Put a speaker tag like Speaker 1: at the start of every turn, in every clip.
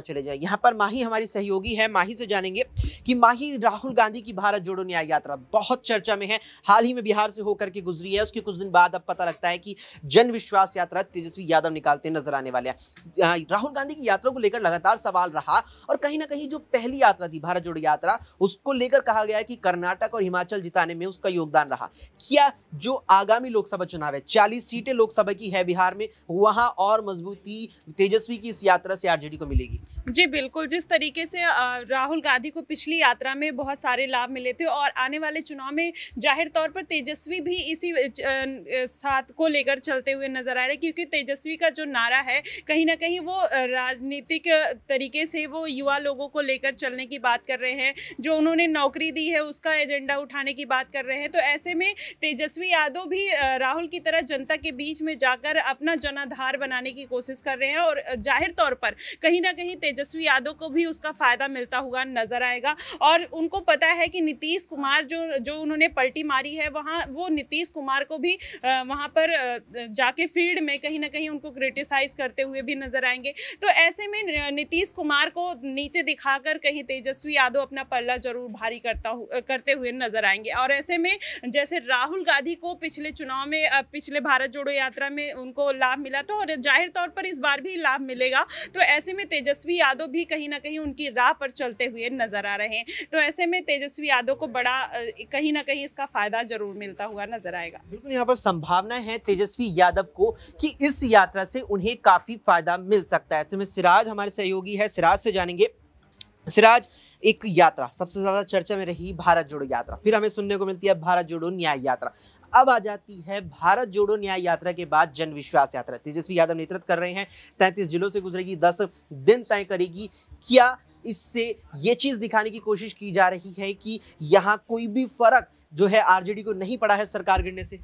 Speaker 1: चले जाए यहाँ पर माही हमारी सहयोगी है माही से जानेंगे कि माही राहुल गांधी की भारत जोड़ो न्याय यात्रा बहुत चर्चा में है हाल ही में बिहार से होकर के गुजरी है उसके कुछ दिन बाद अब पता लगता है कि जन विश्वास यात्रा तेजस्वी यादव निकालते नजर आने वाले हैं राहुल गांधी की यात्रा को लेकर लगातार सवाल रहा और कहीं ना कहीं जो पहली यात्रा थी भारत जोड़ो यात्रा उसको लेकर कहा गया कि कर्नाटक और हिमाचल जिताने में उसका योगदान रहा क्या जो आगामी लोकसभा चुनाव है चालीस सीटें लोकसभा की है बिहार में वहां और मजबूती तेजस्वी की इस यात्रा से आरजेडी को मिलेगी
Speaker 2: जी बिल्कुल जिस तरीके से राहुल गांधी को पिछली यात्रा में बहुत सारे लाभ मिले थे और आने वाले चुनाव में जाहिर तौर पर तेजस्वी भी इसी साथ को लेकर चलते हुए नजर आ रहे हैं क्योंकि तेजस्वी का जो नारा है कहीं ना कहीं वो राजनीतिक तरीके से वो युवा लोगों को लेकर चलने की बात कर रहे हैं जो उन्होंने नौकरी दी है उसका एजेंडा उठाने की बात कर रहे हैं तो ऐसे में तेजस्वी यादव भी राहुल की तरह जनता के बीच में जाकर अपना जनाधार बनाने की कोशिश कर रहे हैं और जाहिर तौर पर कहीं ना कहीं तेजस्वी यादव को भी उसका फ़ायदा मिलता हुआ नजर आएगा और उनको पता है कि नीतीश कुमार जो जो उन्होंने पलटी मारी है वहाँ वो नीतीश कुमार को भी वहाँ पर जाके फील्ड में कहीं ना कहीं उनको क्रिटिसाइज करते हुए भी नजर आएंगे तो ऐसे में नीतीश कुमार को नीचे दिखाकर कहीं तेजस्वी यादव अपना पल्ला जरूर भारी करता हु, करते हुए नजर आएंगे और ऐसे में जैसे राहुल गांधी को पिछले चुनाव में पिछले भारत जोड़ो यात्रा में उनको लाभ मिला था तो और जाहिर तौर पर इस बार भी लाभ मिलेगा तो ऐसे में तेजस्वी यादव भी कहीं ना कहीं उनकी राह पर चलते हुए नजर आ रहे हैं रहे तो ऐसे में तेजस्वी यादव को बड़ा कहीं ना कहीं इसका फायदा जरूर मिलता हुआ नजर आएगा बिल्कुल यहाँ पर
Speaker 1: संभावना है तेजस्वी यादव को कि इस यात्रा से उन्हें काफी फायदा मिल सकता है ऐसे में सिराज हमारे सहयोगी है सिराज से जानेंगे सिराज एक यात्रा सबसे ज़्यादा चर्चा में रही भारत जोड़ो यात्रा फिर हमें सुनने को मिलती है भारत जोड़ो न्याय यात्रा अब आ जाती है भारत जोड़ो न्याय यात्रा के बाद जन विश्वास यात्रा तेजस्वी यादव नेतृत्व कर रहे हैं तैंतीस जिलों से गुजरेगी दस दिन तय करेगी क्या इससे ये चीज़ दिखाने की कोशिश की जा रही है कि यहाँ कोई भी फर्क जो है आरजेडी को नहीं पड़ा है सरकार गिरने से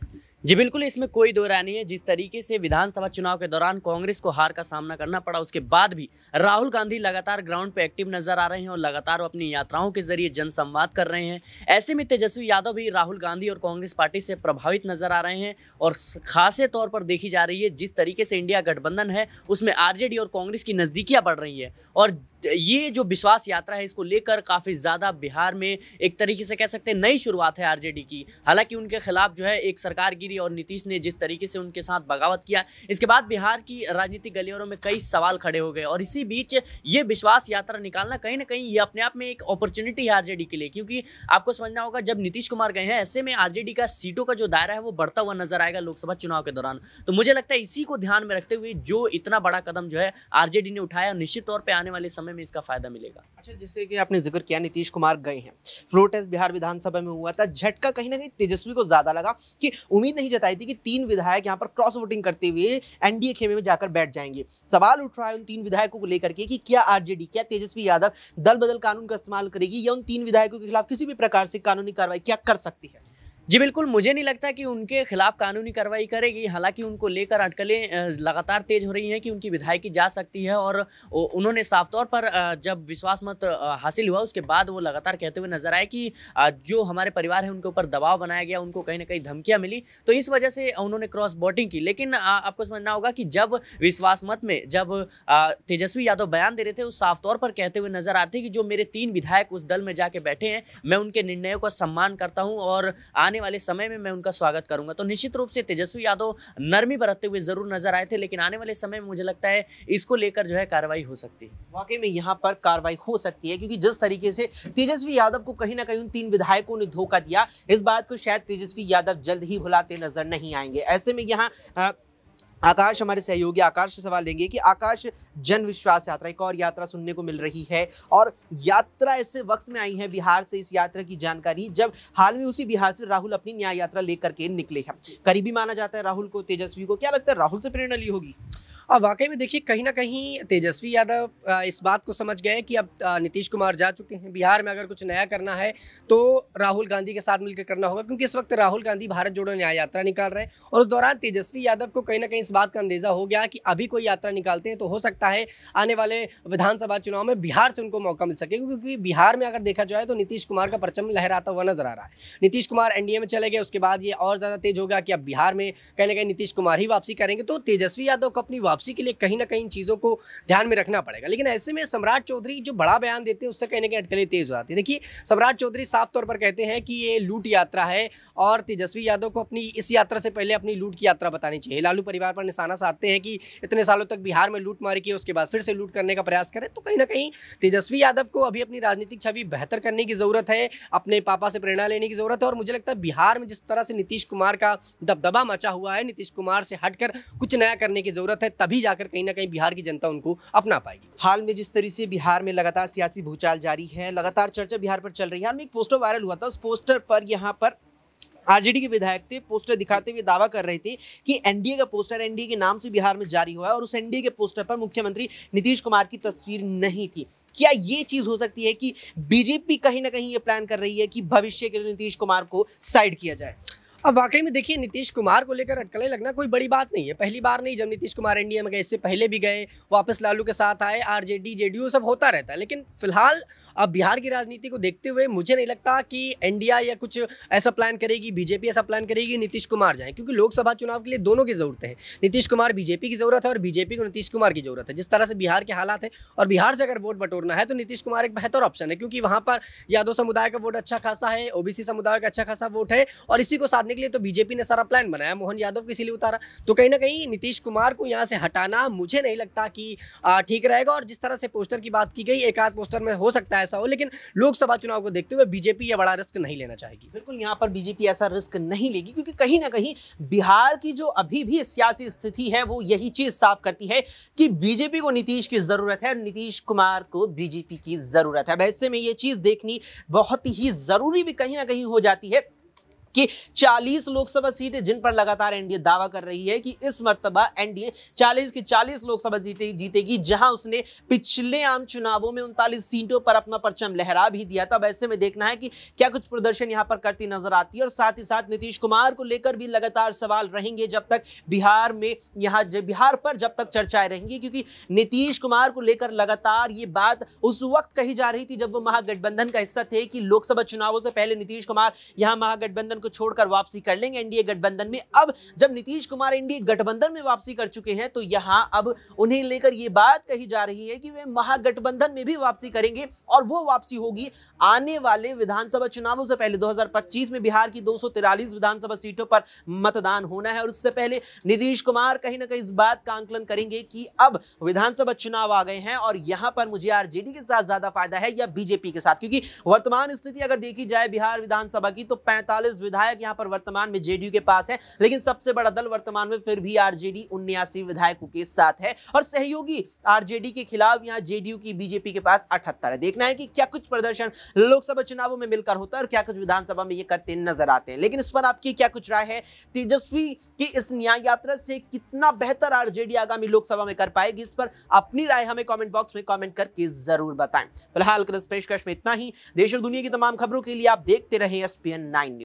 Speaker 3: जी बिल्कुल इसमें कोई दो राय नहीं है जिस तरीके से विधानसभा चुनाव के दौरान कांग्रेस को हार का सामना करना पड़ा उसके बाद भी राहुल गांधी लगातार ग्राउंड पे एक्टिव नजर आ रहे हैं और लगातार वो अपनी यात्राओं के जरिए जनसंवाद कर रहे हैं ऐसे में तेजस्वी यादव भी राहुल गांधी और कांग्रेस पार्टी से प्रभावित नजर आ रहे हैं और खासे तौर पर देखी जा रही है जिस तरीके से इंडिया गठबंधन है उसमें आरजेडी और कांग्रेस की नज़दीकियाँ बढ़ रही है और ये जो विश्वास यात्रा है इसको लेकर काफ़ी ज़्यादा बिहार में एक तरीके से कह सकते हैं नई शुरुआत है आरजेडी की हालांकि उनके खिलाफ जो है एक सरकार गिरी और नीतीश ने जिस तरीके से उनके साथ बगावत किया इसके बाद बिहार की राजनीतिक गलियारों में कई सवाल खड़े हो गए और इसी बीच ये विश्वास यात्रा निकालना कहीं ना कहीं ये अपने आप में एक अपॉर्चुनिटी है आरजेडी के लिए क्योंकि आपको समझना होगा जब नीतीश कुमार गए हैं ऐसे में आरजेडी का सीटों का जो दायरा है वो बढ़ता हुआ नजर आएगा लोकसभा चुनाव के दौरान तो मुझे लगता है इसी को ध्यान में रखते हुए जो इतना बड़ा कदम जो है आरजेडी ने उठाया निश्चित तौर पर आने वाले समय में इसका फायदा मिलेगा
Speaker 1: अच्छा जैसे कि आपने जिक्र किया नीतीश कुमार गए हैं फ्लोर टेस्ट बिहार विधानसभा में हुआ था झटका कहीं ना कहीं तेजस्वी को ज्यादा लगा कि उम्मीद नहीं जताई थी कि तीन विधायक यहाँ पर क्रॉस वोटिंग करते हुए एनडीए खेमे में जाकर बैठ जाएंगे सवाल उठ रहा है उन तीन विधायकों को लेकर के कि क्या आरजेडी क्या तेजस्वी यादव दल बदल कानून का इस्तेमाल करेगी या उन तीन विधायकों के खिलाफ किसी भी प्रकार से कानूनी कार्रवाई क्या कर सकती है
Speaker 3: जी बिल्कुल मुझे नहीं लगता कि उनके खिलाफ कानूनी कार्रवाई करेगी हालांकि उनको लेकर अटकलें लगातार तेज हो रही हैं कि उनकी विधायकी जा सकती है और उन्होंने साफ तौर पर जब विश्वास मत हासिल हुआ उसके बाद वो लगातार कहते हुए नजर आए कि जो हमारे परिवार है उनके ऊपर दबाव बनाया गया उनको कहीं ना कहीं धमकियाँ मिली तो इस वजह से उन्होंने क्रॉस वोटिंग की लेकिन आपको समझना होगा कि जब विश्वास मत में जब तेजस्वी यादव बयान दे रहे थे उस साफ तौर पर कहते हुए नजर आते कि जो मेरे तीन विधायक उस दल में जाके बैठे हैं मैं उनके निर्णयों का सम्मान करता हूँ और आने आने वाले समय में मैं उनका स्वागत करूंगा तो निश्चित रूप से तेजस्वी यादव नरमी बरतते हुए जरूर नजर आए थे लेकिन आने वाले समय में मुझे लगता है इसको लेकर जो
Speaker 1: है कार्रवाई हो सकती है वाकई में यहाँ पर कार्रवाई हो सकती है क्योंकि जिस तरीके से तेजस्वी यादव को कहीं ना कहीं उन तीन विधायकों ने धोखा दिया इस बात को शायद तेजस्वी यादव जल्द ही भुलाते नजर नहीं आएंगे ऐसे में यहाँ आकाश हमारे सहयोगी आकाश से सवाल लेंगे कि आकाश जन विश्वास यात्रा एक और यात्रा सुनने को मिल रही है और यात्रा ऐसे वक्त में आई है बिहार से इस यात्रा की जानकारी जब हाल में उसी बिहार से राहुल अपनी न्याय यात्रा लेकर के निकले हैं करीबी
Speaker 4: माना जाता है राहुल को तेजस्वी को क्या लगता है राहुल से प्रेरणा ली होगी और वाकई में देखिए कहीं ना कहीं तेजस्वी यादव इस बात को समझ गए कि अब नीतीश कुमार जा चुके हैं बिहार में अगर कुछ नया करना है तो राहुल गांधी के साथ मिलकर करना होगा क्योंकि इस वक्त राहुल गांधी भारत जोड़ो न्याय यात्रा निकाल रहे हैं और उस दौरान तेजस्वी यादव को कहीं ना कहीं इस बात का अंदेजा हो गया कि अभी कोई यात्रा निकालते हैं तो हो सकता है आने वाले विधानसभा चुनाव में बिहार से उनको मौका मिल सके क्योंकि बिहार में अगर देखा जाए तो नीतीश कुमार का परचम लहराता हुआ नजर आ रहा है नीतीश कुमार एनडीए में चले गए उसके बाद ये और ज़्यादा तेज होगा कि अब बिहार में कहीं ना कहीं नीतीश कुमार ही वापसी करेंगे तो तेजस्वी यादव को अपनी वापसी के लिए कहीं ना कहीं इन चीज़ों को ध्यान में रखना पड़ेगा लेकिन ऐसे में सम्राट चौधरी जो बड़ा बयान देते हैं उससे कहीं ना कहीं अटकलें तेज़ हो जाती है देखिए सम्राट चौधरी साफ तौर पर कहते हैं कि ये लूट यात्रा है और तेजस्वी यादव को अपनी इस यात्रा से पहले अपनी लूट की यात्रा बतानी चाहिए लालू परिवार पर निशाना साधते हैं कि इतने सालों तक बिहार में लूट मारी की उसके बाद फिर से लूट करने का प्रयास करें तो कहीं ना कहीं तेजस्वी यादव को अभी अपनी राजनीतिक छवि बेहतर करने की ज़रूरत है अपने पापा से प्रेरणा लेने की ज़रूरत है और मुझे लगता है बिहार में जिस तरह से नीतीश कुमार का दबदबा मचा हुआ है नीतीश कुमार से हटकर कुछ नया करने की ज़रूरत है तभी जाकर कहीं ना कहीं बिहार की जनता उनको अपना पाएगी
Speaker 1: हाल में जिस तरीके से बिहार में लगातार सियासी भूचाल जारी है लगातार चर्चा बिहार पर चल रही है हाल में एक पोस्टर वायरल हुआ था उस पोस्टर पर यहाँ पर आरजेडी के विधायक थे पोस्टर दिखाते हुए दावा कर रहे थे कि एनडीए का पोस्टर एनडीए के नाम से बिहार में जारी हुआ है और उस एनडीए के पोस्टर पर मुख्यमंत्री नीतीश कुमार की तस्वीर नहीं थी क्या ये चीज हो सकती है कि बीजेपी कहीं ना कहीं ये प्लान
Speaker 4: कर रही है कि भविष्य के लिए नीतीश कुमार को साइड किया जाए अब वाकई में देखिए नीतीश कुमार को लेकर अटकलें लगना कोई बड़ी बात नहीं है पहली बार नहीं जब नीतीश कुमार एनडीए में गए इससे पहले भी गए वापस लालू के साथ आए आरजेडी जेडीयू सब होता रहता है लेकिन फिलहाल अब बिहार की राजनीति को देखते हुए मुझे नहीं लगता कि एनडीए या कुछ ऐसा प्लान करेगी बीजेपी ऐसा प्लान करेगी नीतीश कुमार जाए क्योंकि लोकसभा चुनाव के लिए दोनों की जरूरत है नीतीश कुमार बीजेपी की जरूरत है और बीजेपी को नीतीश कुमार की जरूरत है जिस तरह से बिहार के हालात है और बिहार से अगर वोट बटोरना है तो नीतीश कुमार एक बेहतर ऑप्शन है क्योंकि वहाँ पर यादव समुदाय का वोट अच्छा खासा है ओबीसी समुदाय का अच्छा खासा वोट है और इसी को साधने के लिए तो बीजेपी ने सारा प्लान बनाया मोहन यादव को इसीलिए उतारा तो कहीं ना कहीं नीतीश कुमार को यहाँ से हटाना मुझे नहीं लगता कि ठीक रहेगा और जिस तरह से पोस्टर की बात की गई एक आध पोस्टर में हो सकता है ऐसा हो लेकिन लोकसभा चुनाव को देखते हुए बीजेपी यह बड़ा रिस्क नहीं लेना चाहेगी बिल्कुल यहाँ पर बीजेपी ऐसा रिस्क नहीं लेगी क्योंकि कहीं ना कहीं
Speaker 1: बिहार की जो अभी भी सियासी स्थिति है वो यही चीज साफ करती है कि बीजेपी को नीतीश की जरूरत है नीतीश कुमार को बीजेपी की जरूरत है वैसे में ये चीज देखनी बहुत ही जरूरी भी कहीं ना कहीं हो जाती है जबकि 40 लोकसभा सीटें जिन पर लगातार एनडीए दावा कर रही है कि इस मरतबा एनडीए 40 की 40 लोकसभा सीटें जीतेगी जहां उसने पिछले आम चुनावों में उनतालीस सीटों पर अपना परचम लहरा भी दिया था वैसे में देखना है कि क्या कुछ प्रदर्शन यहां पर करती नजर आती है और साथ ही साथ नीतीश कुमार को लेकर भी लगातार सवाल रहेंगे जब तक बिहार में यहां बिहार पर जब तक चर्चाएं रहेंगी क्योंकि नीतीश कुमार को लेकर लगातार ये बात उस वक्त कही जा रही थी जब वो महागठबंधन का हिस्सा थे कि लोकसभा चुनावों से पहले नीतीश कुमार यहां महागठबंधन को को छोड़कर वापसी कर लेंगे एनडीए गठबंधन में अब जब नीतीश कुमार एनडीए गठबंधन में वापसी कर चुके हैं तो यहां अब उन्हें लेकर यह बात कही जा रही है कि वे महागठबंधन में भी वापसी करेंगे और वो वापसी होगी आने वाले विधानसभा चुनावों से पहले दो में बिहार की दो विधानसभा सीटों पर मतदान होना है और उससे पहले नीतीश कुमार कहीं ना कहीं इस बात का आंकलन करेंगे कि अब विधानसभा चुनाव आ गए हैं और यहां पर मुझे आरजेडी के साथ ज्यादा फायदा है या बीजेपी के साथ क्योंकि वर्तमान स्थिति अगर देखी जाए बिहार विधानसभा की तो 45 विधान विधायक यहाँ पर वर्तमान में जेडीयू के पास है लेकिन सबसे बड़ा दल वर्तमान में फिर भी आरजेडी उन्यासी विधायकों के साथ है और सहयोगी आरजेडी के खिलाफ यहाँ जेडीयू की बीजेपी के पास अठहत्तर है देखना है कि क्या कुछ प्रदर्शन लोकसभा चुनावों में मिलकर होता है और क्या कुछ विधानसभा में ये करते नजर आते हैं लेकिन इस पर आपकी क्या कुछ राय है तेजस्वी की इस न्याय यात्रा से कितना बेहतर आरजेडी आगामी लोकसभा में कर पाएगी इस पर अपनी राय हमें कॉमेंट बॉक्स में कॉमेंट करके जरूर बताएं फिलहाल कल पेशकश में इतना ही देश और दुनिया की तमाम खबरों के लिए आप देखते रहे एस पी